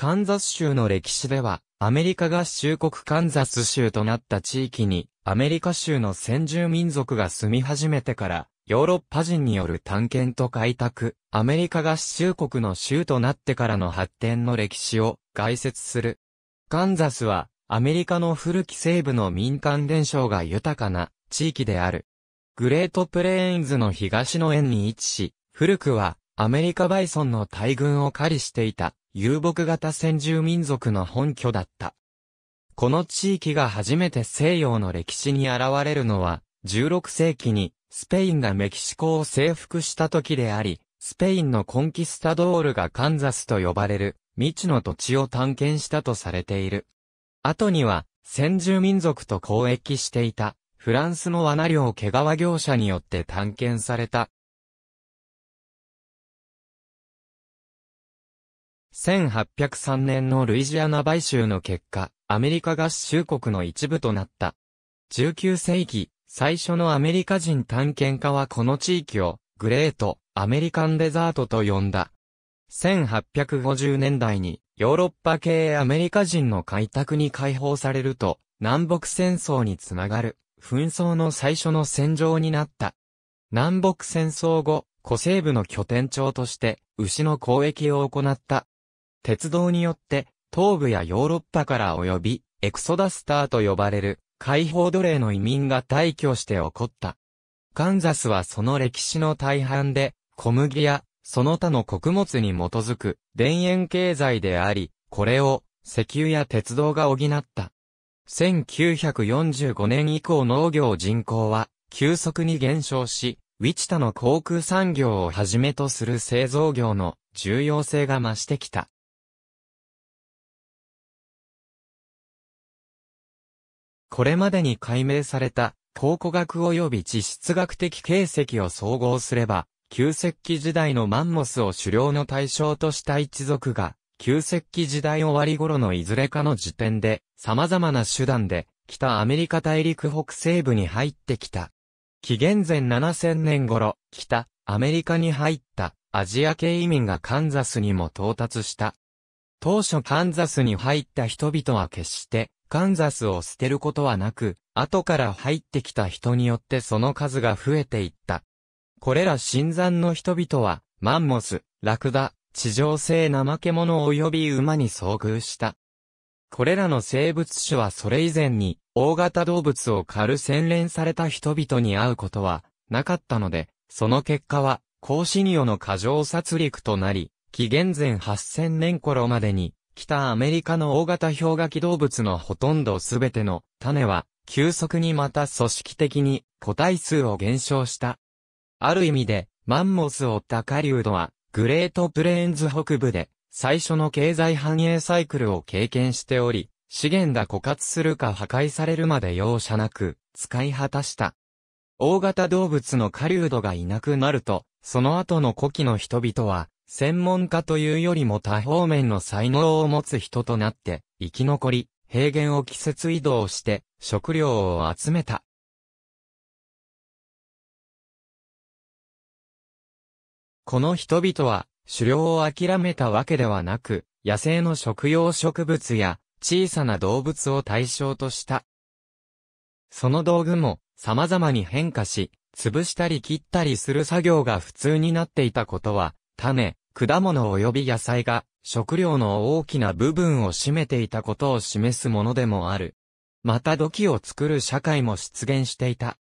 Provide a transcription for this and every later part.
カンザス州の歴史では、アメリカ合衆国カンザス州となった地域に、アメリカ州の先住民族が住み始めてから、ヨーロッパ人による探検と開拓、アメリカ合衆国の州となってからの発展の歴史を概説する。カンザスは、アメリカの古き西部の民間伝承が豊かな地域である。グレートプレーンズの東の円に位置し、古くはアメリカバイソンの大群を狩りしていた遊牧型先住民族の本拠だった。この地域が初めて西洋の歴史に現れるのは、16世紀にスペインがメキシコを征服した時であり、スペインのコンキスタドールがカンザスと呼ばれる未知の土地を探検したとされている。後には先住民族と交易していたフランスの罠領毛皮業者によって探検された1803年のルイジアナ買収の結果、アメリカ合衆国の一部となった。19世紀、最初のアメリカ人探検家はこの地域を、グレート、アメリカンデザートと呼んだ。1850年代に、ヨーロッパ系アメリカ人の開拓に解放されると、南北戦争につながる、紛争の最初の戦場になった。南北戦争後、古西部の拠点町として、牛の交易を行った鉄道によって、東部やヨーロッパから及び、エクソダスターと呼ばれる、解放奴隷の移民が退去して起こった。カンザスはその歴史の大半で、小麦や、その他の穀物に基づく、田園経済であり、これを、石油や鉄道が補った。1945年以降農業人口は、急速に減少し、ウィチタの航空産業をはじめとする製造業の重要性が増してきた。これまでに解明された考古学及び地質学的形跡を総合すれば、旧石器時代のマンモスを狩猟の対象とした一族が、旧石器時代終わり頃のいずれかの時点で、様々な手段で、北アメリカ大陸北西部に入ってきた。紀元前7000年頃、北アメリカに入ったアジア系移民がカンザスにも到達した。当初カンザスに入った人々は決してカンザスを捨てることはなく、後から入ってきた人によってその数が増えていった。これら新山の人々は、マンモス、ラクダ、地上性怠け者及び馬に遭遇した。これらの生物種はそれ以前に、大型動物を狩る洗練された人々に会うことは、なかったので、その結果は、コーシニオの過剰殺戮となり、紀元前8000年頃までに、北アメリカの大型氷河期動物のほとんどすべての種は、急速にまた組織的に個体数を減少した。ある意味で、マンモスを追っ高流度は、グレートプレーンズ北部で、最初の経済繁栄サイクルを経験しており、資源が枯渇するか破壊されるまで容赦なく、使い果たした。大型動物の狩人がいなくなると、その後の古希の人々は、専門家というよりも多方面の才能を持つ人となって、生き残り、平原を季節移動して、食料を集めた。この人々は、狩猟を諦めたわけではなく、野生の食用植物や、小さな動物を対象とした。その道具も、様々に変化し、潰したり切ったりする作業が普通になっていたことは、種、果物及び野菜が食料の大きな部分を占めていたことを示すものでもある。また土器を作る社会も出現していた。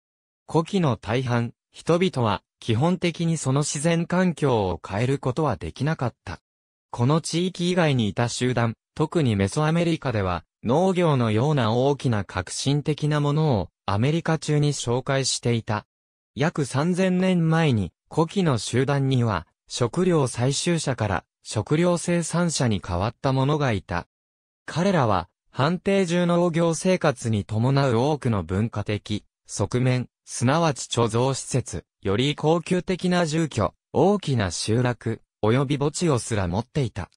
古器の大半、人々は基本的にその自然環境を変えることはできなかった。この地域以外にいた集団、特にメソアメリカでは、農業のような大きな革新的なものをアメリカ中に紹介していた。約3000年前に古器の集団には食料採集者から食料生産者に変わった者がいた。彼らは、判定中の農業生活に伴う多くの文化的、側面、すなわち貯蔵施設、より高級的な住居、大きな集落、及び墓地をすら持っていた。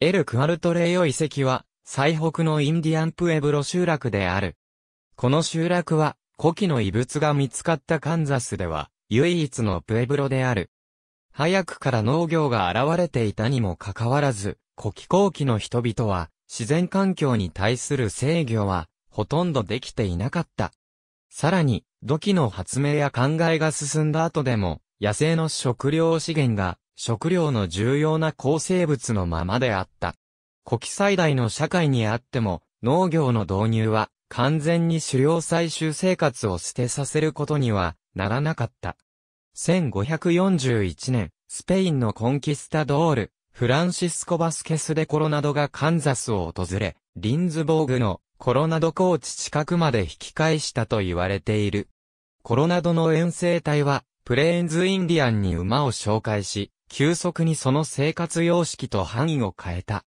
エル・クアルトレイオ遺跡は、最北のインディアンプエブロ集落である。この集落は、古希の遺物が見つかったカンザスでは、唯一のプエブロである。早くから農業が現れていたにもかかわらず、古希後期の人々は、自然環境に対する制御は、ほとんどできていなかった。さらに、土器の発明や考えが進んだ後でも、野生の食料資源が、食料の重要な構成物のままであった。古希最大の社会にあっても、農業の導入は、完全に狩猟採集生活を捨てさせることにはならなかった。1541年、スペインのコンキスタドール、フランシスコ・バスケス・デ・コロナドがカンザスを訪れ、リンズボーグのコロナド高地近くまで引き返したと言われている。コロナドの遠征隊は、プレーンズ・インディアンに馬を紹介し、急速にその生活様式と範囲を変えた。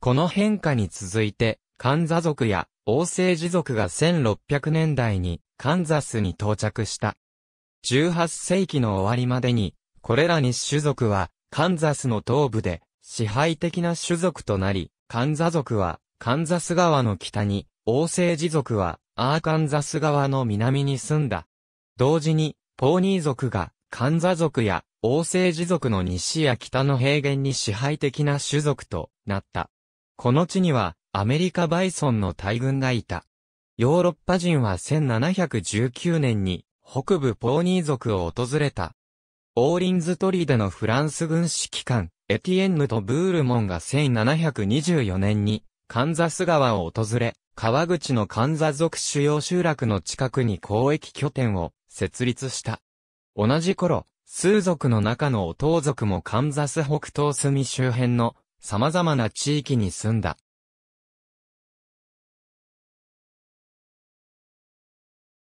この変化に続いて、カンザ族や王政氏族が1600年代にカンザスに到着した。18世紀の終わりまでに、これらに種族はカンザスの東部で支配的な種族となり、カンザ族はカンザス川の北に、王政氏族はアーカンザス川の南に住んだ。同時に、ポーニー族がカンザ族や王政氏族の西や北の平原に支配的な種族となった。この地にはアメリカバイソンの大群がいた。ヨーロッパ人は1719年に北部ポーニー族を訪れた。オーリンズトリでのフランス軍指揮官、エティエンヌとブールモンが1724年にカンザス川を訪れ、川口のカンザ族主要集落の近くに交易拠点を設立した。同じ頃、数族の中のお父族もカンザス北東隅周辺の様々な地域に住んだ。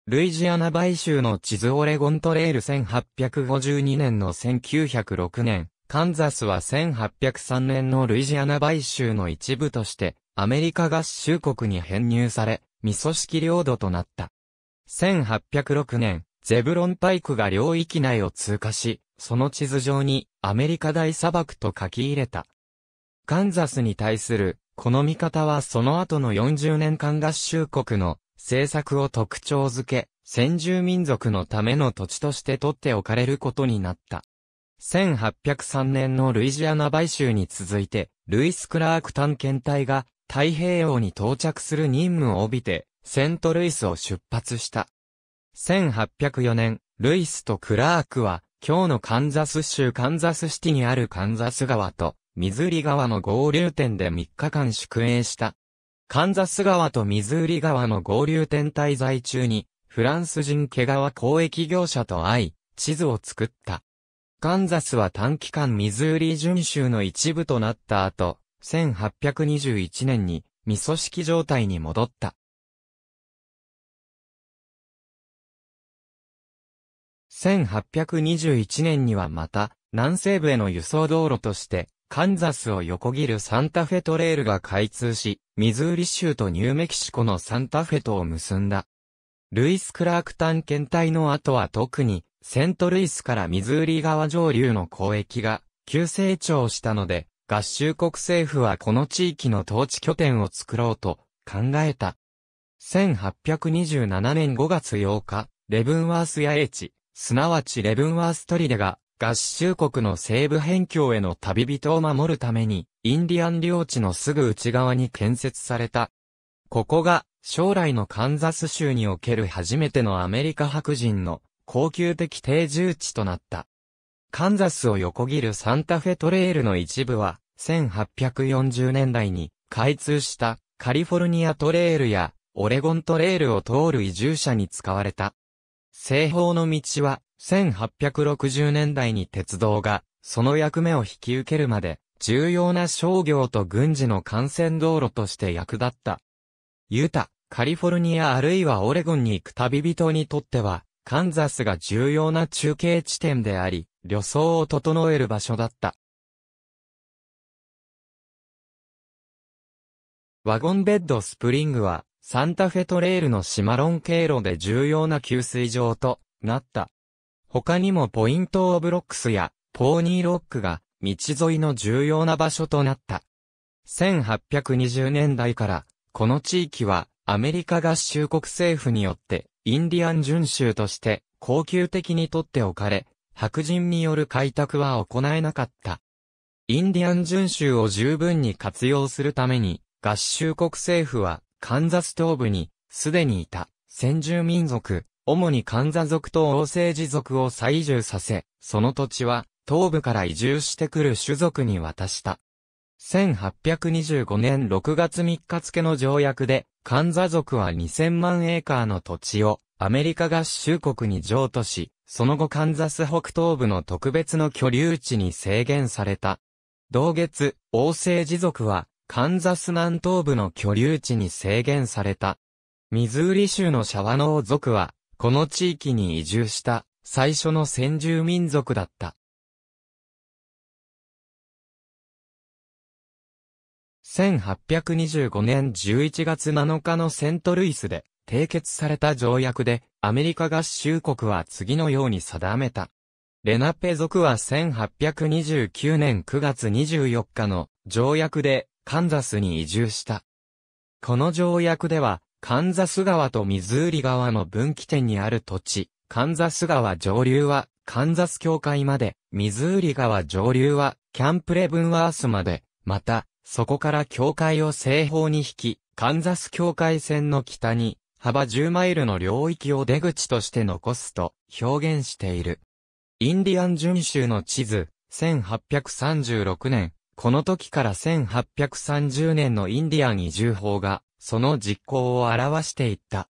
ルイジアナ買収の地図オレゴントレール1852年の1906年、カンザスは1803年のルイジアナ買収の一部として、アメリカ合衆国に編入され、未組織領土となった。1806年、ゼブロンパイクが領域内を通過し、その地図上にアメリカ大砂漠と書き入れた。カンザスに対する、この見方はその後の40年間合衆国の政策を特徴づけ、先住民族のための土地として取っておかれることになった。1803年のルイジアナ買収に続いて、ルイス・クラーク探検隊が太平洋に到着する任務を帯びて、セントルイスを出発した。1804年、ルイスとクラークは、今日のカンザス州カンザスシティにあるカンザス川とミズーリ川の合流点で3日間宿営した。カンザス川とミズーリ川の合流点滞在中に、フランス人毛皮交易業者と会い、地図を作った。カンザスは短期間ミズーリ巡州の一部となった後、1821年に未組織状態に戻った。1821年にはまた、南西部への輸送道路として、カンザスを横切るサンタフェトレールが開通し、ミズーリ州とニューメキシコのサンタフェとを結んだ。ルイス・クラーク探検隊の後は特に、セントルイスからミズーリ川上流の交易が急成長したので、合衆国政府はこの地域の統治拠点を作ろうと考えた。1827年5月8日、レブンワースヤエチ、すなわちレブンワーストリデが合衆国の西部辺境への旅人を守るために、インディアン領地のすぐ内側に建設された。ここが、将来のカンザス州における初めてのアメリカ白人の高級的定住地となった。カンザスを横切るサンタフェトレールの一部は、1840年代に開通したカリフォルニアトレールやオレゴントレールを通る移住者に使われた。西方の道は1860年代に鉄道が、その役目を引き受けるまで、重要な商業と軍事の幹線道路として役立った。ユタ、カリフォルニアあるいはオレゴンに行く旅人にとっては、カンザスが重要な中継地点であり、旅装を整える場所だった。ワゴンベッドスプリングは、サンタフェトレールのシマロン経路で重要な給水場となった。他にもポイントオブロックスやポーニーロックが道沿いの重要な場所となった。1820年代からこの地域はアメリカ合衆国政府によってインディアン巡州として恒久的に取っておかれ、白人による開拓は行えなかった。インディアン巡州を十分に活用するために合衆国政府はカンザス東部にすでにいた先住民族主にカンザ族と王政持族を再住させ、その土地は、東部から移住してくる種族に渡した。1825年6月3日付の条約で、カンザ族は2000万エーカーの土地を、アメリカ合衆国に譲渡し、その後カンザス北東部の特別の居留地に制限された。同月、王政持続は、カンザス南東部の居留地に制限された。ミズーリ州のシャワノー族は、この地域に移住した最初の先住民族だった。1825年11月7日のセントルイスで締結された条約でアメリカ合衆国は次のように定めた。レナペ族は1829年9月24日の条約でカンザスに移住した。この条約ではカンザス川とミズーリ川の分岐点にある土地、カンザス川上流はカンザス境界まで、ミズーリ川上流はキャンプレブンワースまで、また、そこから境界を西方に引き、カンザス境界線の北に、幅10マイルの領域を出口として残すと表現している。インディアン準州の地図、1836年、この時から1830年のインディアン移住法がその実行を表していった。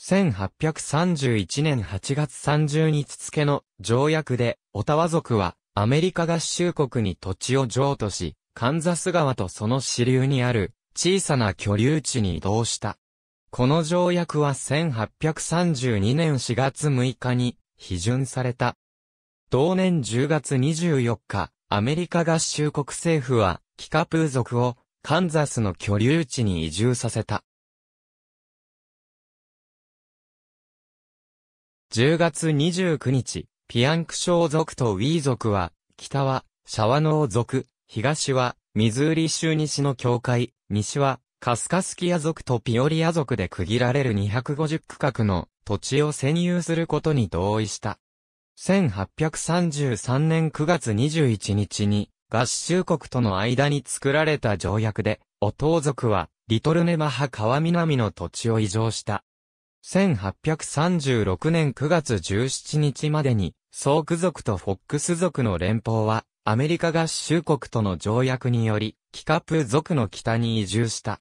1831年8月30日付の条約で、オタワ族はアメリカ合衆国に土地を譲渡し、カンザス川とその支流にある小さな居留地に移動した。この条約は1832年4月6日に批准された。同年10月24日、アメリカ合衆国政府は、キカプー族をカンザスの居留地に移住させた。10月29日、ピアンクショウ族とウィー族は、北は、シャワノー族、東は、ミズーリ州西の境界、西は、カスカスキア族とピオリア族で区切られる250区画の土地を占有することに同意した。1833年9月21日に、合衆国との間に作られた条約で、お盗族は、リトルネマハ川南の土地を移譲した。1836年9月17日までに、ソーク族とフォックス族の連邦は、アメリカ合衆国との条約により、キカプ族の北に移住した。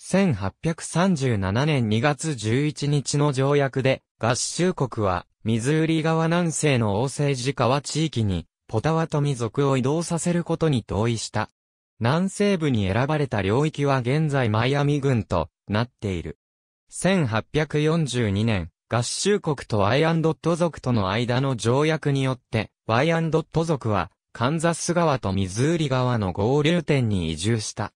1837年2月11日の条約で、合衆国は、ミズーリ川南西の王政セ川地域に、ポタワト民族を移動させることに同意した。南西部に選ばれた領域は現在マイアミ軍となっている。1842年、合衆国とワイアンドット族との間の条約によって、ワイアンドット族は、カンザス川とミズーリ川の合流点に移住した。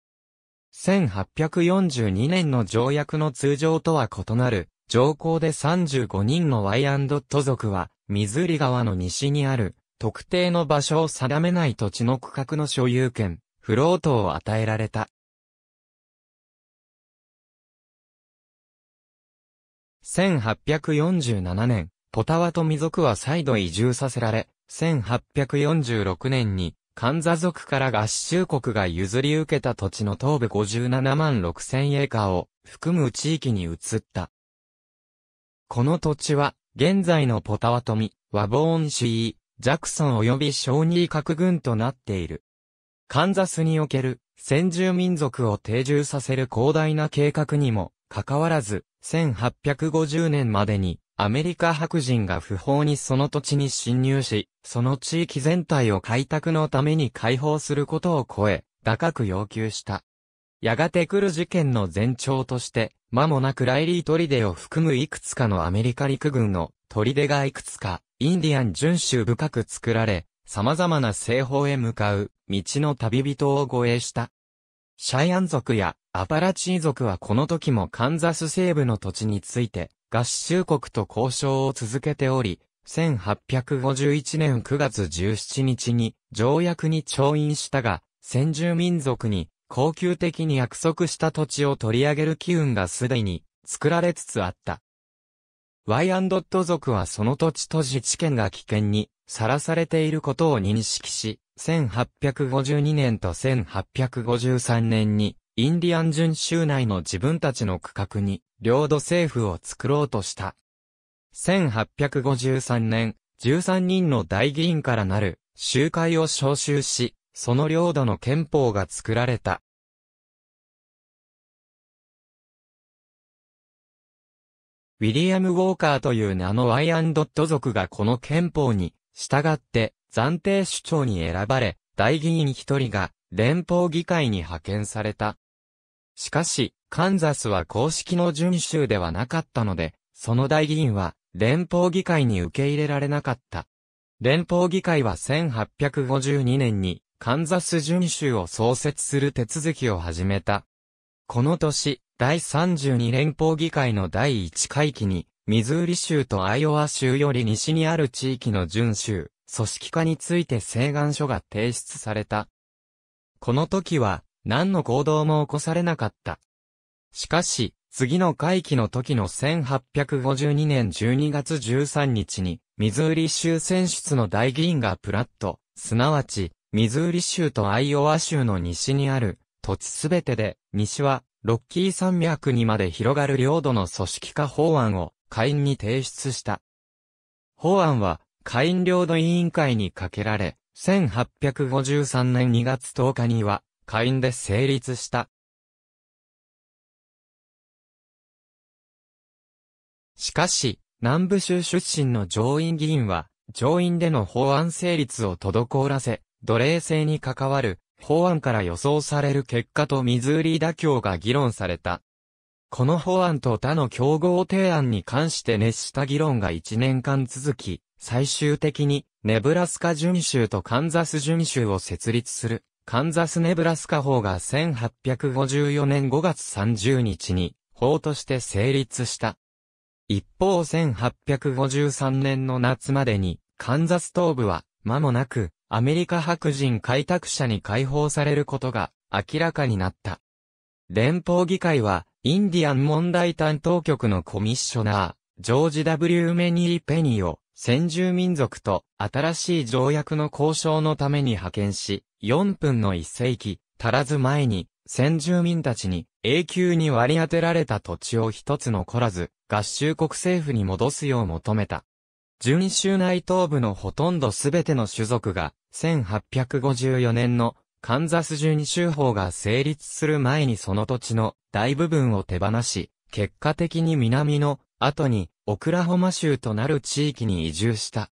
1842年の条約の通常とは異なる、条項で35人のワイアンドット族は、ミズーリ川の西にある、特定の場所を定めない土地の区画の所有権、フロートを与えられた。1847年、ポタワトミ族は再度移住させられ、1846年に、カンザ族から合衆国が譲り受けた土地の東部57万6千エーカーを含む地域に移った。この土地は、現在のポタワトミ、ワボーンシー、ジャクソン及び小二核軍となっている。カンザスにおける先住民族を定住させる広大な計画にも、かかわらず、1850年までにアメリカ白人が不法にその土地に侵入し、その地域全体を開拓のために解放することを超え、高く要求した。やがて来る事件の前兆として、間もなくライリー砦を含むいくつかのアメリカ陸軍の砦がいくつかインディアン準州深く作られ、様々な西方へ向かう、道の旅人を護衛した。シャイアン族やアパラチー族はこの時もカンザス西部の土地について、合衆国と交渉を続けており、1851年9月17日に条約に調印したが、先住民族に恒久的に約束した土地を取り上げる機運がすでに作られつつあった。ワイアンドット族はその土地と自治権が危険にさらされていることを認識し、1852年と1853年にインディアン準州内の自分たちの区画に領土政府を作ろうとした。1853年、13人の大議員からなる集会を招集し、その領土の憲法が作られた。ウィリアム・ウォーカーという名のワイアンドット族がこの憲法に従って暫定首長に選ばれ、大議員一人が連邦議会に派遣された。しかし、カンザスは公式の準州ではなかったので、その大議員は連邦議会に受け入れられなかった。連邦議会は1852年にカンザス準州を創設する手続きを始めた。この年、第32連邦議会の第1会期に、ミズーリ州とアイオワ州より西にある地域の準州、組織化について請願書が提出された。この時は、何の行動も起こされなかった。しかし、次の会期の時の1852年12月13日に、ミズーリ州選出の大議員がプラット、すなわち、ミズーリ州とアイオワ州の西にある、土地すべてで、西は、ロッキー山脈にまで広がる領土の組織化法案を下院に提出した。法案は下院領土委員会にかけられ、1853年2月10日には下院で成立した。しかし、南部州出身の上院議員は、上院での法案成立を滞らせ、奴隷制に関わる法案から予想される結果とミズーリー妥協が議論された。この法案と他の競合提案に関して熱した議論が1年間続き、最終的に、ネブラスカ準州とカンザス準州を設立する、カンザスネブラスカ法が1854年5月30日に、法として成立した。一方1853年の夏までに、カンザス東部は、間もなく、アメリカ白人開拓者に解放されることが明らかになった。連邦議会は、インディアン問題担当局のコミッショナー、ジョージ・ W・ メニー・ペニーを、先住民族と新しい条約の交渉のために派遣し、4分の1世紀、足らず前に、先住民たちに永久に割り当てられた土地を一つ残らず、合衆国政府に戻すよう求めた。純州内東部のほとんどすべての種族が、1854年のカンザス純州法が成立する前にその土地の大部分を手放し、結果的に南の後にオクラホマ州となる地域に移住した。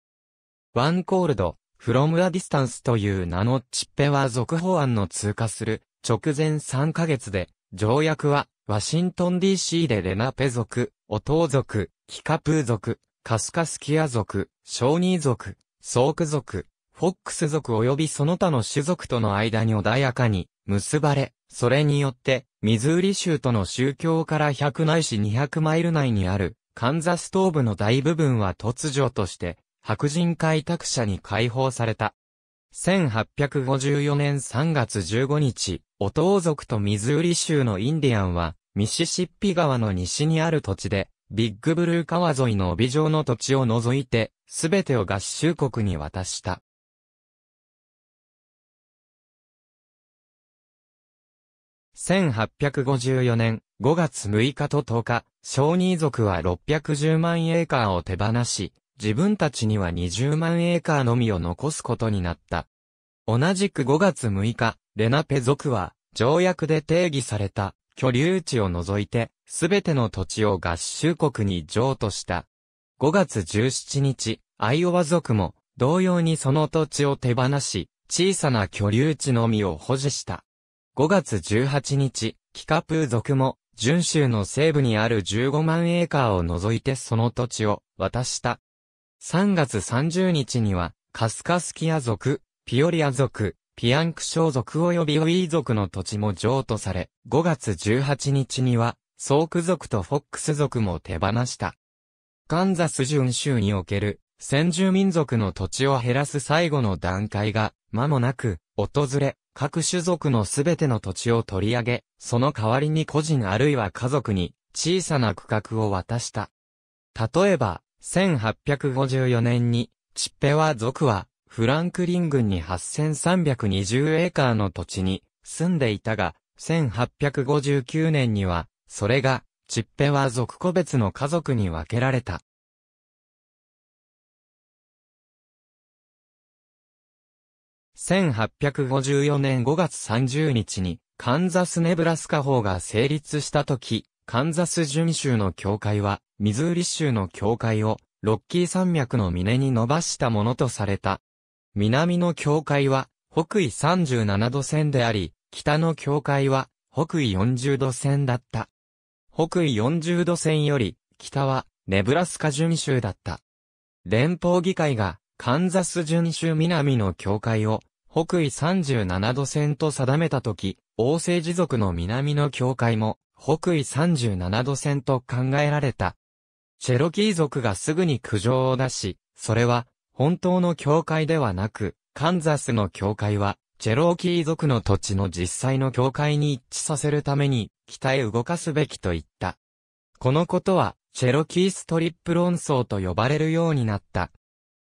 ワンコールド、フロムアディスタンスという名のチッペは続法案の通過する直前3ヶ月で、条約はワシントン DC でレナペ族、オトー族、キカプー族、カスカスキア族、ショーニー族、ソーク族、フォックス族及びその他の種族との間に穏やかに結ばれ、それによって、ミズーリ州との宗教から100ないし200マイル内にある、カンザス東部の大部分は突如として、白人開拓者に解放された。1854年3月15日、オトー族とミズーリ州のインディアンは、ミシシッピ川の西にある土地で、ビッグブルー川沿いの帯状の土地を除いて、すべてを合衆国に渡した。1854年5月6日と10日、小児族は610万エーカーを手放し、自分たちには20万エーカーのみを残すことになった。同じく5月6日、レナペ族は、条約で定義された、居留地を除いて、すべての土地を合衆国に譲渡した。5月17日、アイオワ族も同様にその土地を手放し、小さな居留地のみを保持した。5月18日、キカプー族も、準州の西部にある15万エーカーを除いてその土地を渡した。3月30日には、カスカスキア族、ピオリア族、ピアンクショウ族及びウィー族の土地も譲渡され、5月18日には、ソーク族とフォックス族も手放した。カンザス準州における先住民族の土地を減らす最後の段階が間もなく訪れ、各種族のすべての土地を取り上げ、その代わりに個人あるいは家族に小さな区画を渡した。例えば、1854年に、チッペワ族は、フランクリン郡に8320エーカーの土地に住んでいたが、1859年には、それが、チッペは族個別の家族に分けられた。1854年5月30日に、カンザス・ネブラスカ法が成立した時、カンザス準州の教会は、ミズーリ州の教会を、ロッキー山脈の峰に伸ばしたものとされた。南の教会は、北緯37度線であり、北の教会は、北緯40度線だった。北緯40度線より、北は、ネブラスカ準州だった。連邦議会が、カンザス準州南の境界を、北緯37度線と定めたとき、王政持続の南の境界も、北緯37度線と考えられた。チェロキー族がすぐに苦情を出し、それは、本当の境界ではなく、カンザスの境界は、チェローキー族の土地の実際の境界に一致させるために、北へ動かすべきと言った。このことは、チェロキーストリップ論争と呼ばれるようになった。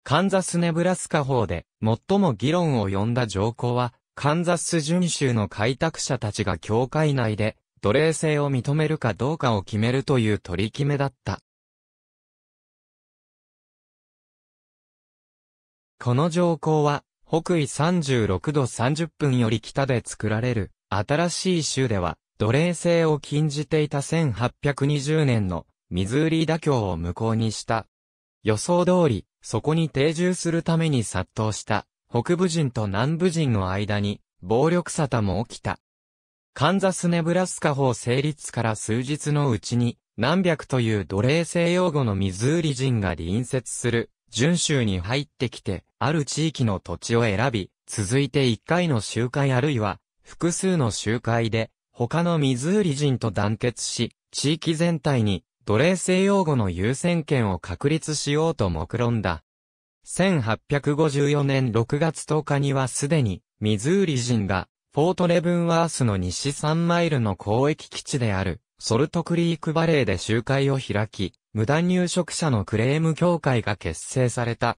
カンザスネブラスカ法で最も議論を呼んだ条項は、カンザス巡州の開拓者たちが教会内で奴隷制を認めるかどうかを決めるという取り決めだった。この条項は、北緯36度30分より北で作られる新しい州では奴隷制を禁じていた1820年のミズーリ妥協を無効にした。予想通り、そこに定住するために殺到した北部人と南部人の間に暴力沙汰も起きた。カンザスネブラスカ法成立から数日のうちに何百という奴隷制用語のミズーリ人が隣接する順州に入ってきて、ある地域の土地を選び、続いて一回の集会あるいは複数の集会で他のミズーリ人と団結し、地域全体に奴隷制用語の優先権を確立しようと目論んだ。1854年6月10日にはすでに、ミズーリ人が、フォートレブンワースの西3マイルの交易基地である、ソルトクリークバレーで集会を開き、無断入植者のクレーム協会が結成された。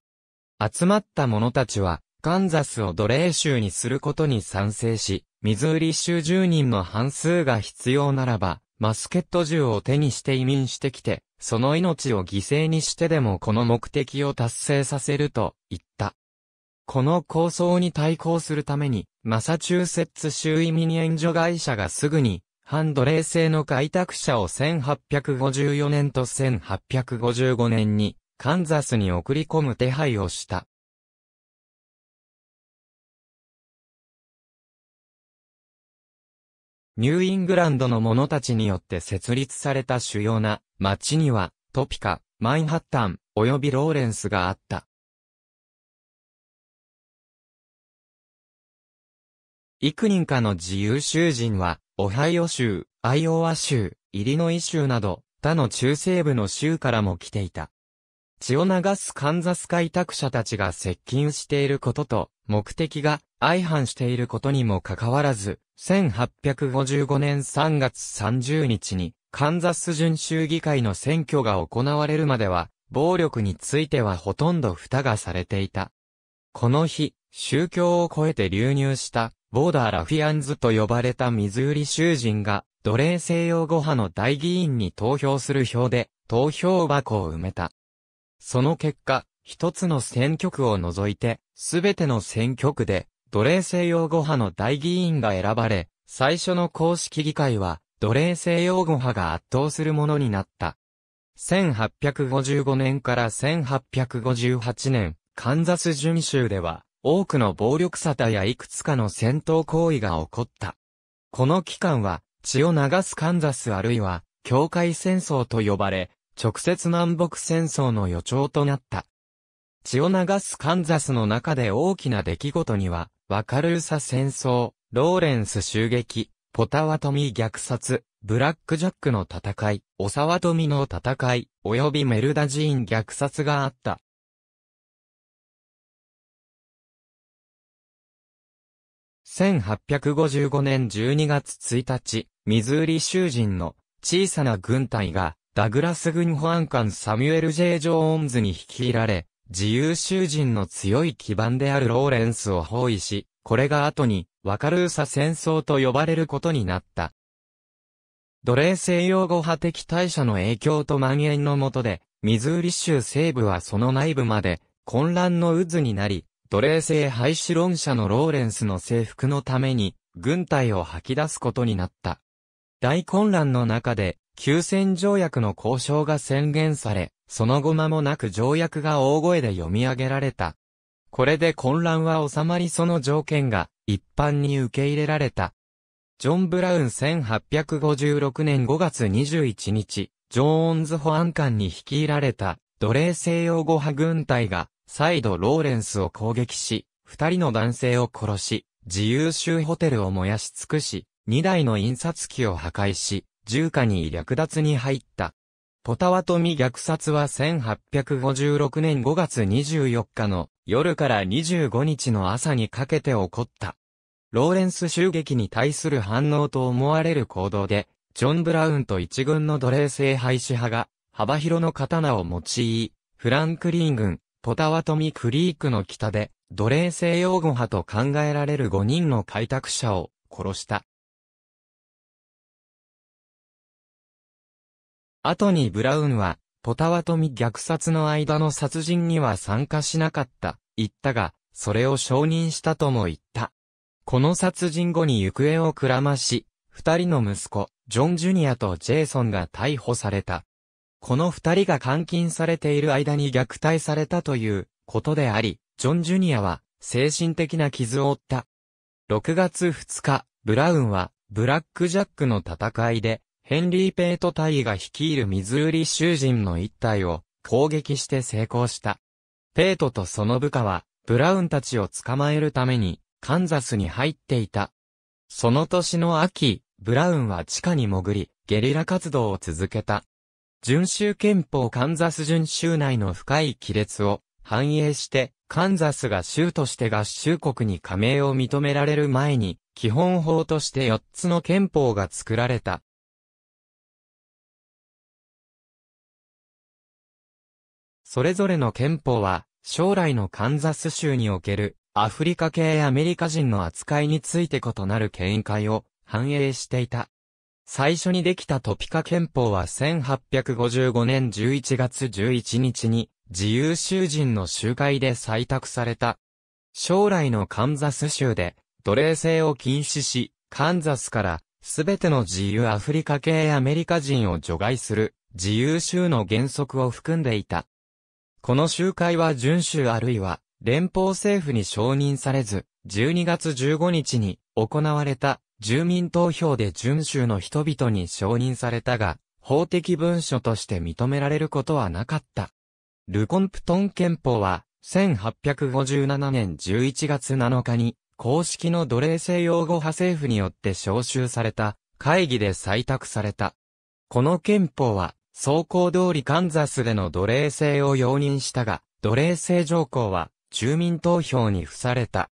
集まった者たちは、カンザスを奴隷州にすることに賛成し、ミズーリ州住人の半数が必要ならば、マスケット銃を手にして移民してきて、その命を犠牲にしてでもこの目的を達成させると言った。この構想に対抗するために、マサチューセッツ州移民援助会社がすぐに、反奴隷制の開拓者を1854年と1855年に、カンザスに送り込む手配をした。ニューイングランドの者たちによって設立された主要な町には、トピカ、マンハッタン、及びローレンスがあった。幾人かの自由囚人は、オハイオ州、アイオワ州、イリノイ州など、他の中西部の州からも来ていた。血を流すカンザス開拓者たちが接近していることと、目的が相反していることにもかかわらず、1855年3月30日に、カンザス準州議会の選挙が行われるまでは、暴力についてはほとんど蓋がされていた。この日、宗教を超えて流入した、ボーダーラフィアンズと呼ばれたミズーリ囚人が、奴隷西洋語派の大議員に投票する票で、投票箱を埋めた。その結果、一つの選挙区を除いて、すべての選挙区で、奴隷制洋語派の大議員が選ばれ、最初の公式議会は、奴隷制洋語派が圧倒するものになった。1855年から1858年、カンザス巡州では、多くの暴力沙汰やいくつかの戦闘行為が起こった。この期間は、血を流すカンザスあるいは、境界戦争と呼ばれ、直接南北戦争の予兆となった。血を流すカンザスの中で大きな出来事には、ワカルーサ戦争、ローレンス襲撃、ポタワトミ虐殺、ブラックジャックの戦い、オサワトミの戦い、及びメルダ寺院虐殺があった。1855年12月1日、ミズーリ州人の小さな軍隊がダグラス軍保安官サミュエル・ジェイ・ジョーンズに率いられ、自由囚人の強い基盤であるローレンスを包囲し、これが後に、ワカルーサ戦争と呼ばれることになった。奴隷西洋語派的大社の影響と蔓延のもとで、ミズーリ州西部はその内部まで、混乱の渦になり、奴隷制廃止論者のローレンスの征服のために、軍隊を吐き出すことになった。大混乱の中で、休戦条約の交渉が宣言され、その後間もなく条約が大声で読み上げられた。これで混乱は収まりその条件が一般に受け入れられた。ジョン・ブラウン1856年5月21日、ジョーンズ保安官に率いられた奴隷西洋語派軍隊が再度ローレンスを攻撃し、二人の男性を殺し、自由州ホテルを燃やし尽くし、二台の印刷機を破壊し、住家に略奪に入った。ポタワトミ虐殺は1856年5月24日の夜から25日の朝にかけて起こった。ローレンス襲撃に対する反応と思われる行動で、ジョン・ブラウンと一軍の奴隷制廃止派が、幅広の刀を用い、フランクリーン軍、ポタワトミクリークの北で、奴隷制擁護派と考えられる5人の開拓者を殺した。後にブラウンは、ポタワとミ虐殺の間の殺人には参加しなかった、言ったが、それを承認したとも言った。この殺人後に行方をくらまし、二人の息子、ジョン・ジュニアとジェイソンが逮捕された。この二人が監禁されている間に虐待されたということであり、ジョン・ジュニアは精神的な傷を負った。6月2日、ブラウンはブラック・ジャックの戦いでヘンリー・ペイト隊が率いるミズーリ囚人の一隊を攻撃して成功した。ペイトとその部下は、ブラウンたちを捕まえるために、カンザスに入っていた。その年の秋、ブラウンは地下に潜り、ゲリラ活動を続けた。巡州憲法カンザス巡州内の深い亀裂を反映して、カンザスが州として合衆国に加盟を認められる前に、基本法として4つの憲法が作られた。それぞれの憲法は、将来のカンザス州における、アフリカ系アメリカ人の扱いについて異なる見解を反映していた。最初にできたトピカ憲法は1855年11月11日に自由州人の集会で採択された。将来のカンザス州で奴隷制を禁止し、カンザスからすべての自由アフリカ系アメリカ人を除外する自由州の原則を含んでいた。この集会は遵州あるいは連邦政府に承認されず、12月15日に行われた住民投票で遵州の人々に承認されたが、法的文書として認められることはなかった。ルコンプトン憲法は、1857年11月7日に、公式の奴隷制用語派政府によって召集された、会議で採択された。この憲法は、走行通りカンザスでの奴隷制を容認したが、奴隷制条項は住民投票に付された。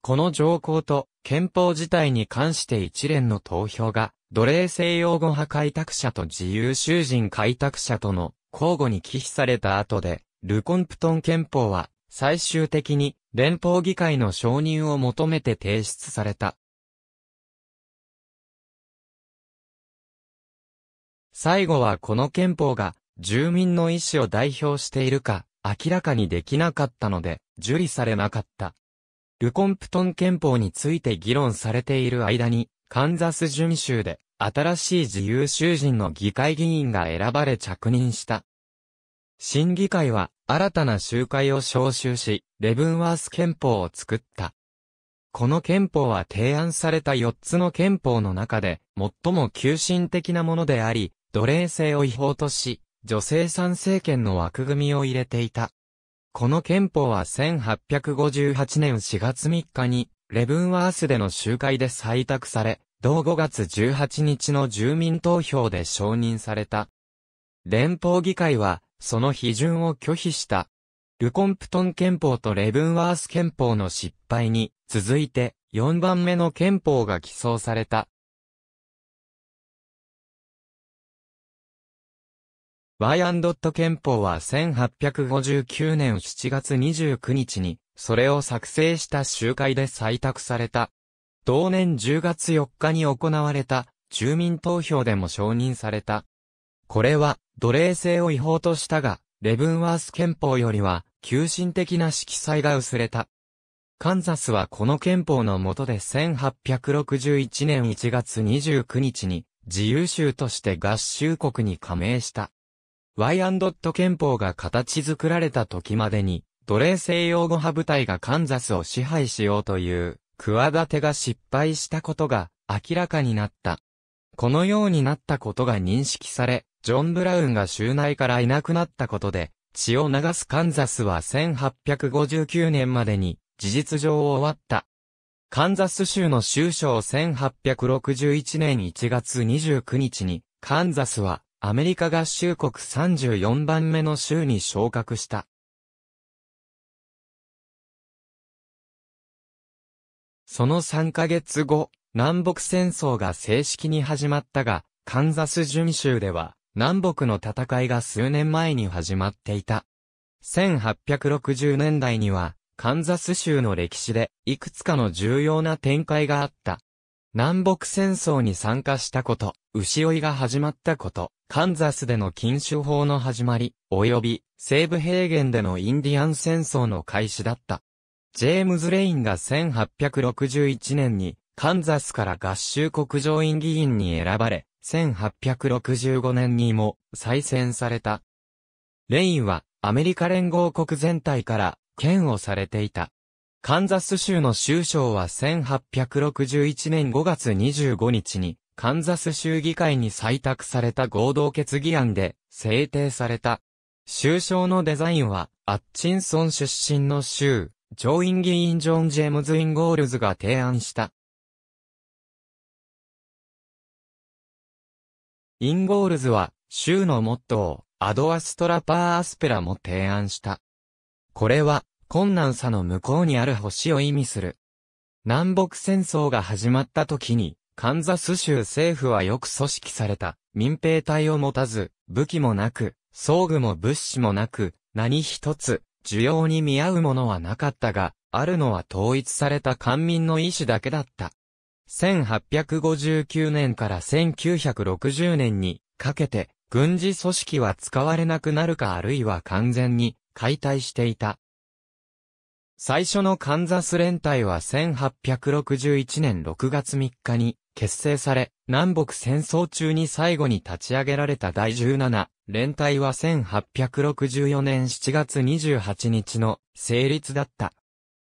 この条項と憲法自体に関して一連の投票が、奴隷制用語派開拓者と自由囚人開拓者との交互に忌避された後で、ルコンプトン憲法は最終的に連邦議会の承認を求めて提出された。最後はこの憲法が住民の意思を代表しているか明らかにできなかったので受理されなかった。ルコンプトン憲法について議論されている間にカンザス準州で新しい自由囚人の議会議員が選ばれ着任した。審議会は新たな集会を招集し、レブンワース憲法を作った。この憲法は提案された4つの憲法の中で最も急進的なものであり、奴隷制を違法とし、女性参政権の枠組みを入れていた。この憲法は1858年4月3日に、レブンワースでの集会で採択され、同5月18日の住民投票で承認された。連邦議会は、その批准を拒否した。ルコンプトン憲法とレブンワース憲法の失敗に、続いて、4番目の憲法が起草された。インドット憲法は1859年7月29日に、それを作成した集会で採択された。同年10月4日に行われた、住民投票でも承認された。これは、奴隷制を違法としたが、レブンワース憲法よりは、急進的な色彩が薄れた。カンザスはこの憲法の下で1861年1月29日に自由州として合衆国に加盟した。Y&T 憲法が形作られた時までに、奴隷西洋語派部隊がカンザスを支配しようという、企てが失敗したことが明らかになった。このようになったことが認識され、ジョン・ブラウンが州内からいなくなったことで、血を流すカンザスは1859年までに事実上終わった。カンザス州の州省1861年1月29日に、カンザスはアメリカ合衆国34番目の州に昇格した。その3ヶ月後、南北戦争が正式に始まったが、カンザス準州では、南北の戦いが数年前に始まっていた。1860年代には、カンザス州の歴史で、いくつかの重要な展開があった。南北戦争に参加したこと、牛追いが始まったこと、カンザスでの禁酒法の始まり、及び西部平原でのインディアン戦争の開始だった。ジェームズ・レインが1861年にカンザスから合衆国上院議員に選ばれ、1865年にも再選された。レインはアメリカ連合国全体から嫌悪されていた。カンザス州の州省は1861年5月25日にカンザス州議会に採択された合同決議案で制定された。州章のデザインは、アッチンソン出身の州、上院議員ジョン・ジェームズ・インゴールズが提案した。インゴールズは、州のモットーを、アドアストラパーアスペラも提案した。これは、困難さの向こうにある星を意味する。南北戦争が始まった時に、カンザス州政府はよく組織された民兵隊を持たず、武器もなく、装具も物資もなく、何一つ、需要に見合うものはなかったが、あるのは統一された官民の意思だけだった。1859年から1960年にかけて、軍事組織は使われなくなるかあるいは完全に解体していた。最初のカンザス連隊は1861年6月3日に結成され、南北戦争中に最後に立ち上げられた第17連隊は1864年7月28日の成立だった。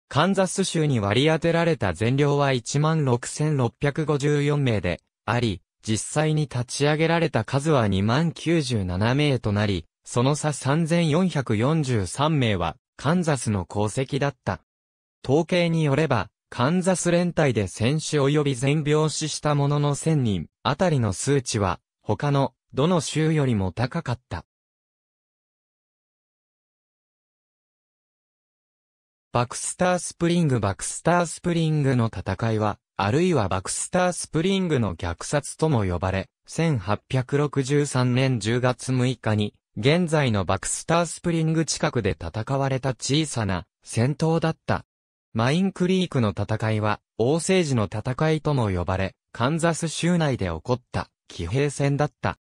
カンザス州に割り当てられた全量は16,654名であり、実際に立ち上げられた数は2万97名となり、その差3443名はカンザスの功績だった。統計によれば、カンザス連隊で戦死及び全病死した者の1000人あたりの数値は、他の、どの州よりも高かった。バクスタースプリングバクスタースプリングの戦いは、あるいはバクスタースプリングの虐殺とも呼ばれ、1863年10月6日に現在のバクスタースプリング近くで戦われた小さな戦闘だった。マインクリークの戦いは、王政治の戦いとも呼ばれ、カンザス州内で起こった騎兵戦だった。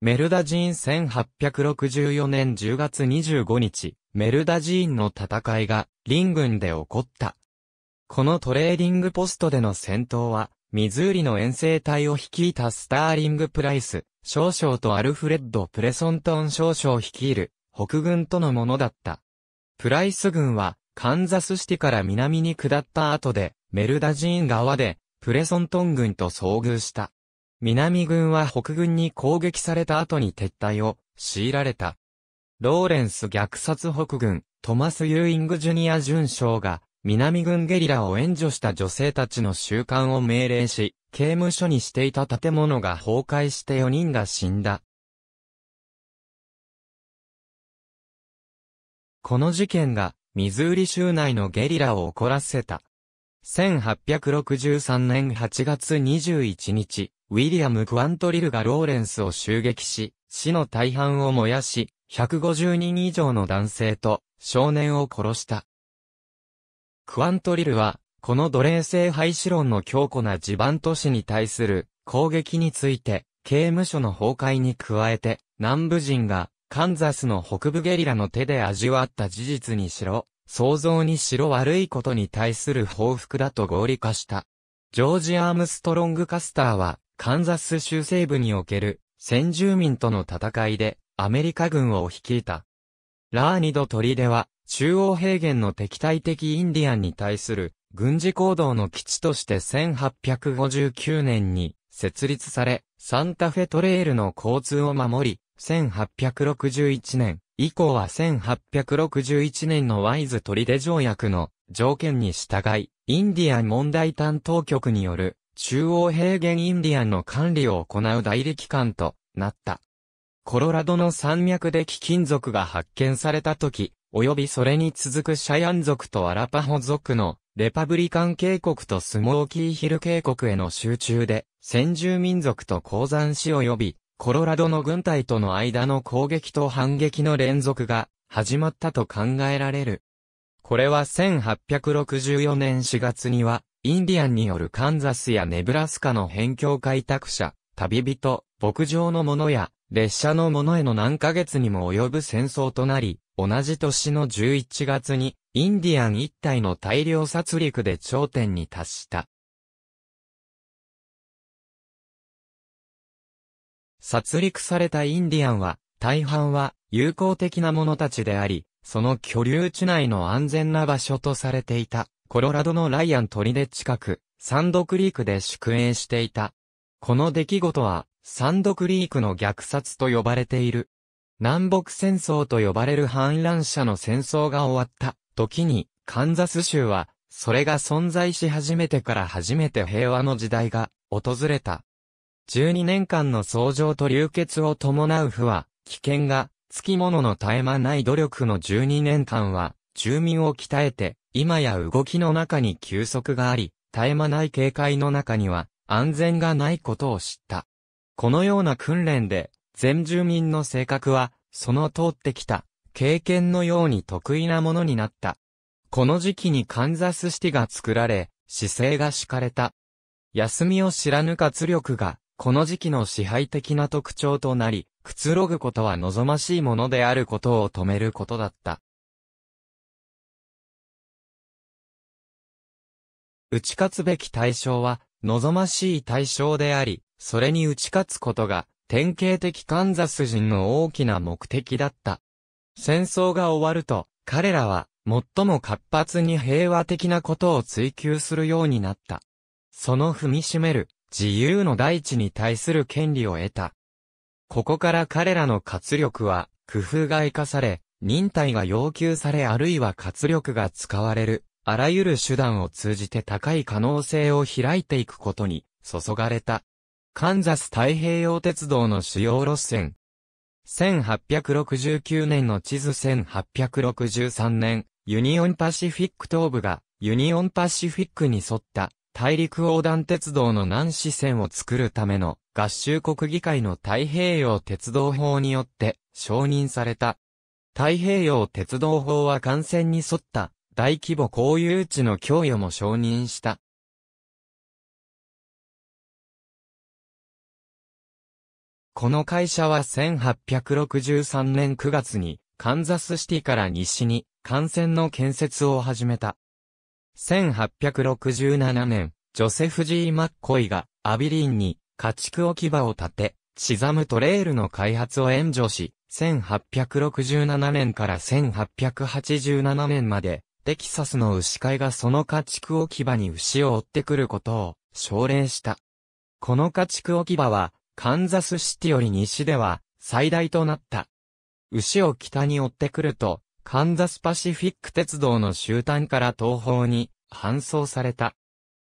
メルダジーン1864年10月25日、メルダジーンの戦いが、リン軍で起こった。このトレーディングポストでの戦闘は、ミズーリの遠征隊を率いたスターリング・プライス、少将とアルフレッド・プレソントン少将率いる、北軍とのものだった。プライス軍は、カンザスシティから南に下った後で、メルダジーン側で、プレソントン軍と遭遇した。南軍は北軍に攻撃された後に撤退を強いられた。ローレンス虐殺北軍、トマス・ユーイング・ジュニア准将が南軍ゲリラを援助した女性たちの習慣を命令し、刑務所にしていた建物が崩壊して4人が死んだ。この事件が、ミズーリ州内のゲリラを怒らせた。1863年8月21日、ウィリアム・クワントリルがローレンスを襲撃し、死の大半を燃やし、150人以上の男性と少年を殺した。クアントリルは、この奴隷制廃止論の強固な地盤都市に対する攻撃について、刑務所の崩壊に加えて、南部人がカンザスの北部ゲリラの手で味わった事実にしろ、想像にしろ悪いことに対する報復だと合理化した。ジョージ・アームストロング・カスターは、カンザス州西部における先住民との戦いでアメリカ軍を率いた。ラーニド・トリデは、中央平原の敵対的インディアンに対する軍事行動の基地として1859年に設立され、サンタフェトレールの交通を守り、1861年以降は1861年のワイズ取リ条約の条件に従い、インディアン問題担当局による中央平原インディアンの管理を行う代理機関となった。コロラドの山脈で貴金属が発見された時、及びそれに続くシャヤン族とアラパホ族のレパブリカン渓谷とスモーキーヒル渓谷への集中で、先住民族と鉱山市及び、コロラドの軍隊との間の攻撃と反撃の連続が始まったと考えられる。これは1864年4月には、インディアンによるカンザスやネブラスカの辺境開拓者、旅人、牧場の者や、列車のものへの何ヶ月にも及ぶ戦争となり、同じ年の11月に、インディアン一帯の大量殺戮で頂点に達した。殺戮されたインディアンは、大半は友好的な者たちであり、その居留地内の安全な場所とされていた、コロラドのライアン砦近く、サンドクリークで宿営していた。この出来事は、サンドクリークの虐殺と呼ばれている。南北戦争と呼ばれる反乱者の戦争が終わった時に、カンザス州は、それが存在し始めてから初めて平和の時代が訪れた。12年間の創上と流血を伴う負は、危険が、つきものの絶え間ない努力の12年間は、住民を鍛えて、今や動きの中に休息があり、絶え間ない警戒の中には、安全がないことを知った。このような訓練で、全住民の性格は、その通ってきた、経験のように得意なものになった。この時期にカンザスシティが作られ、姿勢が敷かれた。休みを知らぬ活力が、この時期の支配的な特徴となり、くつろぐことは望ましいものであることを止めることだった。打ち勝つべき対象は、望ましい対象であり、それに打ち勝つことが、典型的カンザス人の大きな目的だった。戦争が終わると、彼らは、最も活発に平和的なことを追求するようになった。その踏みしめる、自由の大地に対する権利を得た。ここから彼らの活力は、工夫が活かされ、忍耐が要求されあるいは活力が使われる、あらゆる手段を通じて高い可能性を開いていくことに、注がれた。カンザス太平洋鉄道の主要路線。1869年の地図1863年、ユニオンパシフィック東部が、ユニオンパシフィックに沿った大陸横断鉄道の南支線を作るための合衆国議会の太平洋鉄道法によって承認された。太平洋鉄道法は幹線に沿った大規模公有地の供与も承認した。この会社は1863年9月に、カンザスシティから西に、幹線の建設を始めた。1867年、ジョセフ・ジー・マッコイが、アビリンに、家畜置き場を建て、シザムトレールの開発を援助し、1867年から1887年まで、テキサスの牛飼いがその家畜置き場に牛を追ってくることを奨励した。この家畜置き場はカンザスシティより西では最大となった。牛を北に追ってくると、カンザスパシフィック鉄道の終端から東方に搬送された。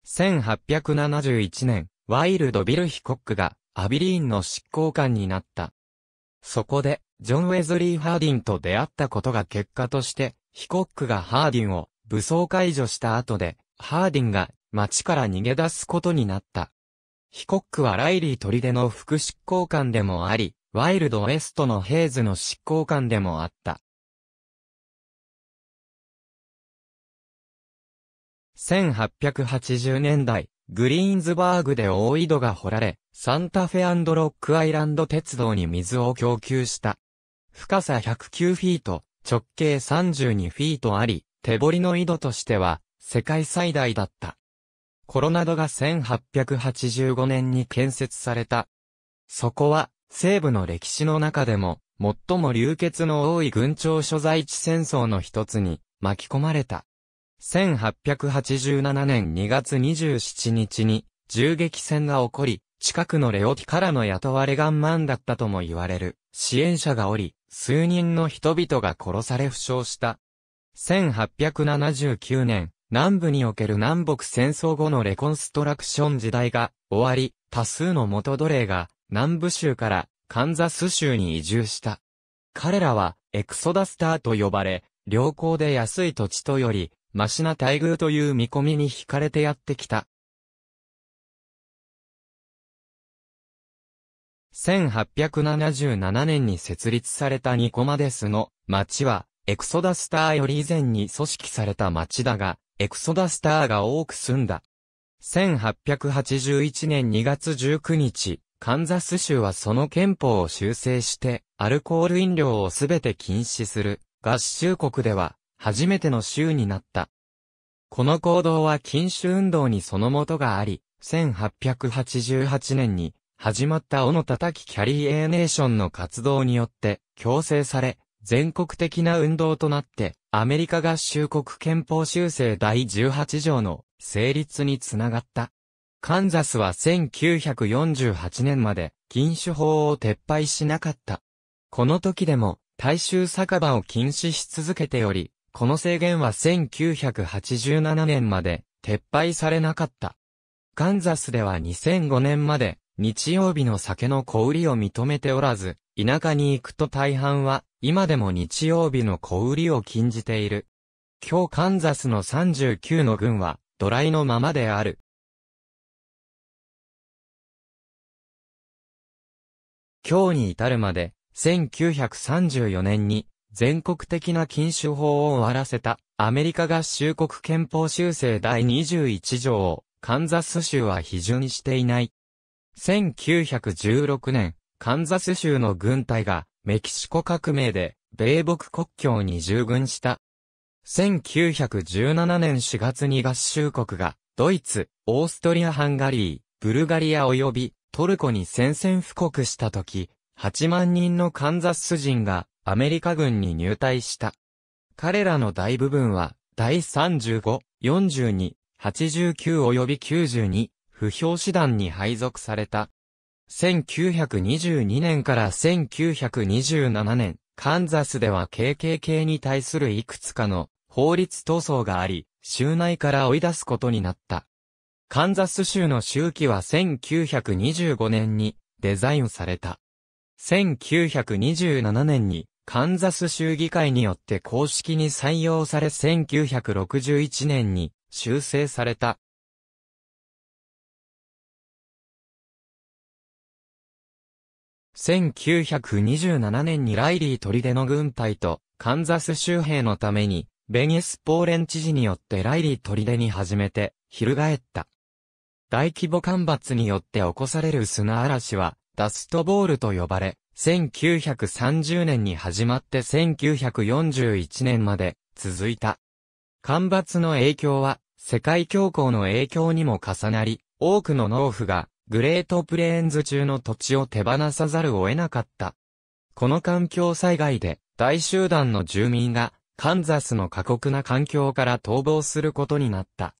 1871年、ワイルド・ビル・ヒコックがアビリーンの執行官になった。そこで、ジョン・ウェズリー・ハーディンと出会ったことが結果として、ヒコックがハーディンを武装解除した後で、ハーディンが街から逃げ出すことになった。ヒコックはライリー砦の副執行官でもあり、ワイルドウェストのヘイズの執行官でもあった。1880年代、グリーンズバーグで大井戸が掘られ、サンタフェロックアイランド鉄道に水を供給した。深さ109フィート、直径32フィートあり、手掘りの井戸としては、世界最大だった。コロナドが1885年に建設された。そこは、西部の歴史の中でも、最も流血の多い軍庁所在地戦争の一つに巻き込まれた。1887年2月27日に銃撃戦が起こり、近くのレオキからの雇われガンマンだったとも言われる支援者がおり、数人の人々が殺され負傷した。1879年、南部における南北戦争後のレコンストラクション時代が終わり、多数の元奴隷が南部州からカンザス州に移住した。彼らはエクソダスターと呼ばれ、良好で安い土地とより、マシな待遇という見込みに惹かれてやってきた。1877年に設立されたニコマデスの町は、エクソダスターより以前に組織された町だが、エクソダスターが多く住んだ。1881年2月19日、カンザス州はその憲法を修正して、アルコール飲料をすべて禁止する、合衆国では、初めての州になった。この行動は禁酒運動にそのもとがあり、1888年に始まった小野叩きキャリーエーネーションの活動によって強制され、全国的な運動となってアメリカ合衆国憲法修正第18条の成立につながった。カンザスは1948年まで禁酒法を撤廃しなかった。この時でも大衆酒場を禁止し続けており、この制限は1987年まで撤廃されなかった。カンザスでは2005年まで日曜日の酒の小売りを認めておらず、田舎に行くと大半は今でも日曜日の小売りを禁じている。今日カンザスの39の軍は、ドライのままである。今日に至るまで、1934年に、全国的な禁酒法を終わらせた、アメリカ合衆国憲法修正第21条を、カンザス州は批准していない。1916年、カンザス州の軍隊が、メキシコ革命で、米北国境に従軍した。1917年4月に合衆国が、ドイツ、オーストリア・ハンガリー、ブルガリア及びトルコに宣戦布告した時、8万人のカンザス人がアメリカ軍に入隊した。彼らの大部分は、第35、42、89及び92、不評師団に配属された。1922年から1927年、カンザスでは KKK に対するいくつかの法律闘争があり、州内から追い出すことになった。カンザス州の周期は1925年にデザインされた。1927年にカンザス州議会によって公式に採用され1961年に修正された。1927年にライリー砦の軍隊とカンザス州兵のためにベニスポーレン知事によってライリー砦に始めて翻った。大規模干ばつによって起こされる砂嵐はダストボールと呼ばれ、1930年に始まって1941年まで続いた。干ばつの影響は世界恐慌の影響にも重なり、多くの農夫がグレートプレーンズ中の土地を手放さざるを得なかった。この環境災害で大集団の住民がカンザスの過酷な環境から逃亡することになった。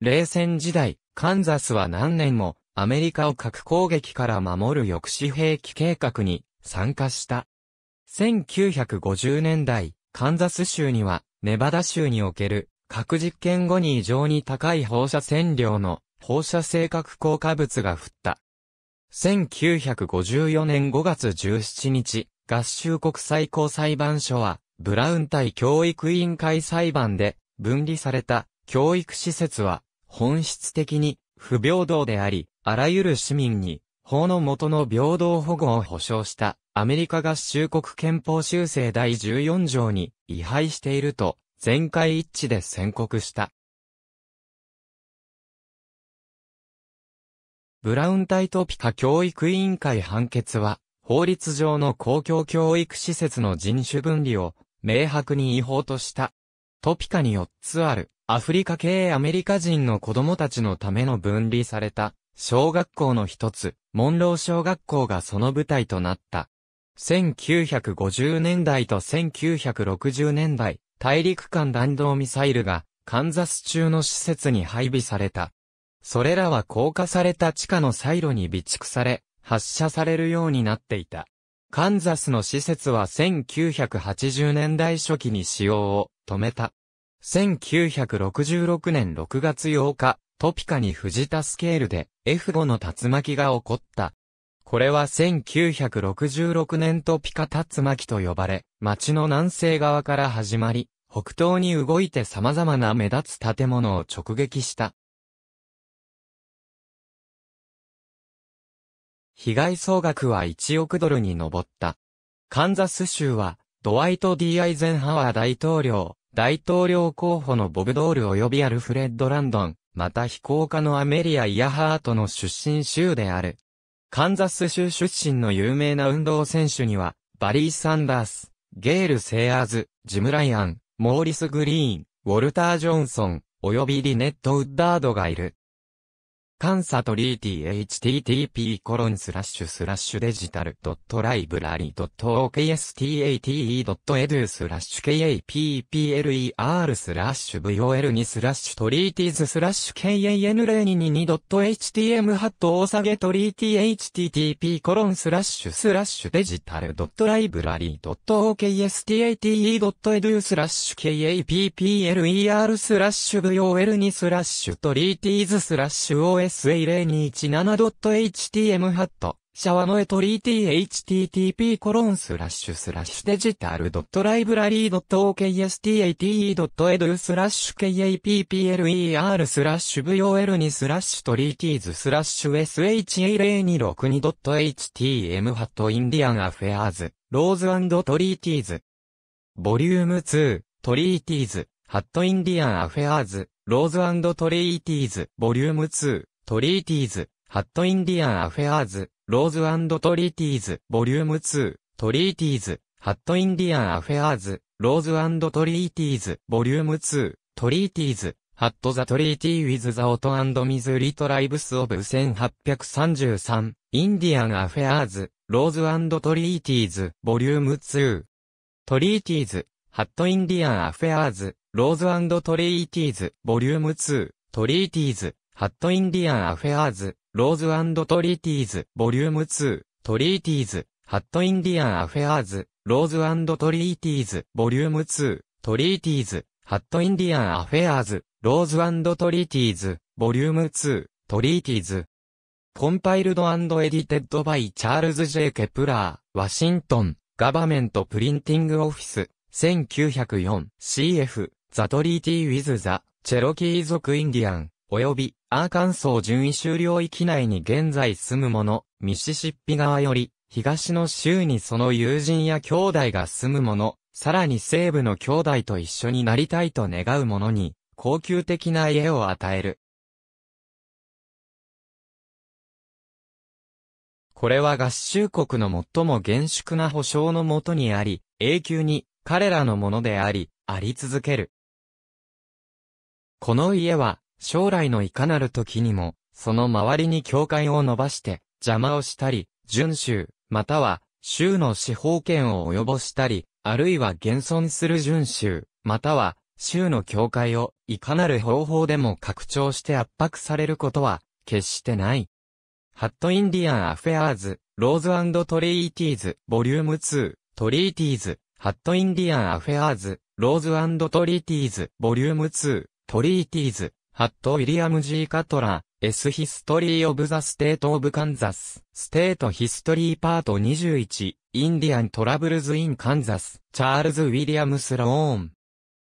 冷戦時代、カンザスは何年もアメリカを核攻撃から守る抑止兵器計画に参加した。1950年代、カンザス州にはネバダ州における核実験後に異常に高い放射線量の放射性核効果物が降った。1954年5月17日、合衆国最高裁判所は、ブラウン対教育委員会裁判で、分離された教育施設は、本質的に不平等であり、あらゆる市民に、法の下の平等保護を保障した、アメリカ合衆国憲法修正第14条に違反していると、全会一致で宣告した。ブラウン対トピカ教育委員会判決は、法律上の公共教育施設の人種分離を明白に違法とした。トピカに4つある、アフリカ系アメリカ人の子供たちのための分離された、小学校の一つ、モンロー小学校がその舞台となった。1950年代と1960年代、大陸間弾道ミサイルが、カンザス中の施設に配備された。それらは硬化された地下のサイロに備蓄され、発射されるようになっていた。カンザスの施設は1980年代初期に使用を止めた。1966年6月8日、トピカに藤田スケールで F5 の竜巻が起こった。これは1966年トピカ竜巻と呼ばれ、町の南西側から始まり、北東に動いて様々な目立つ建物を直撃した。被害総額は1億ドルに上った。カンザス州は、ドワイト・ D・ アイゼンハワー大統領、大統領候補のボブ・ドール及びアルフレッド・ランドン、また非公家のアメリア・イヤハートの出身州である。カンザス州出身の有名な運動選手には、バリー・サンダース、ゲール・セアーズ、ジム・ライアン、モーリス・グリーン、ウォルター・ジョンソン、及びリネット・ウッダードがいる。監査トリーティ http コロンスラッシュスラッシュデジタルドットライブラリドット okstate.edu スラッシュ kappler スラッシュ vol2 スラッシュトリーティーズスラッシュ kan022.htm 2ハット大下げトリーティ http コロンスラッシュスラッシュデジタルドットライブラリドット okstate.edu スラッシュ kappler スラッシュ vol2 スラッシュトリーティーズスラッシュ os ssa1027.htm ハット、シャワノエトリーティー h t t p コロンスラッシュスラッシュデジタルドットライブラリードット okstate.edu スラッシュ kappler スラッシュ vol にスラッシュトリーティーズスラッシュ sha0262.htm ハットインディアンアフェアーズ、ローズトリーティーズ。ボリューム2、トリーティーズ、ハットインディアンアフェアーズ、ローズトリーティーズ、ボリューム2。トリーティーズ、ハットインディアンアフェアーズ、ローズトリーティーズ、ボリューム2、トリーティーズ、ハットインディアンアフェアーズ、ローズトリーティーズ、ボリューム2、トリーティーズ、ハットザトリーティーウィズザオトアンドミズリトライブスオブ1833、インディアンアフェアーズ、ローズトリーティーズ、ボリューム2。トリーティーズ、ハットインディアンアフェアーズ、ローズトリーティーズ、ボリューム2、トリーティーズ、ハットインディアンアフェアーズ、ローズトリーティーズ、ボリューム2、トリーティーズ、ハットインディアンアフェアーズ、ローズトリーティーズ、ボリューム2、トリーティーズ、ハットインディアンアフェアーズ、ローズトリーティーズ、ボリューム2、トリーティーズ。コンパイルドエディテッドバイチャールズ・ジェイ・ケプラー、ワシントン、ガバメント・プリンティング・オフィス、1904、CF、ザ・トリーティー・ウィズ・ザ・チェロキー族インディアン。及びアーカンソー順位終了域内に現在住む者、ミシシッピ側より、東の州にその友人や兄弟が住む者、さらに西部の兄弟と一緒になりたいと願う者に、高級的な家を与える。これは合衆国の最も厳粛な保障のもとにあり、永久に彼らのものであり、あり続ける。この家は、将来のいかなる時にも、その周りに境界を伸ばして、邪魔をしたり、遵州、または、州の司法権を及ぼしたり、あるいは現存する遵州、または、州の境界を、いかなる方法でも拡張して圧迫されることは、決してない。ハットインディアンアフェアーズ、ローズトリーティーズ、ボリューム2、トリーティーズ、ハットインディアンアフェアーズ、ローズトリーティーズ、ボリューム2、トリーティーズ、ハット・ウィリアム・ジー・カトラ、S・ ヒストリー・オブ・ザ・ステート・オブ・カンザス、ステート・ヒストリー・パート21、インディアン・トラブルズ・イン・カンザス、チャールズ・ウィリアムス・ローン。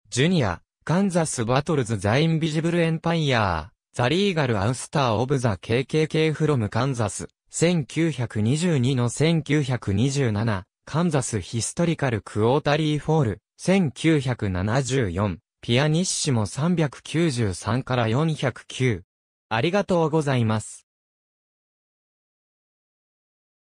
ジュニア、カンザス・バトルズ・ザ・インビジブル・エンパイアー、ザ・リーガル・アウスター・オブ・ザ・ KKK・ フロム・カンザス、1922の1927、カンザス・ヒストリカル・クオータリー・フォール、1974。ピアニッシモ393から409。ありがとうございます。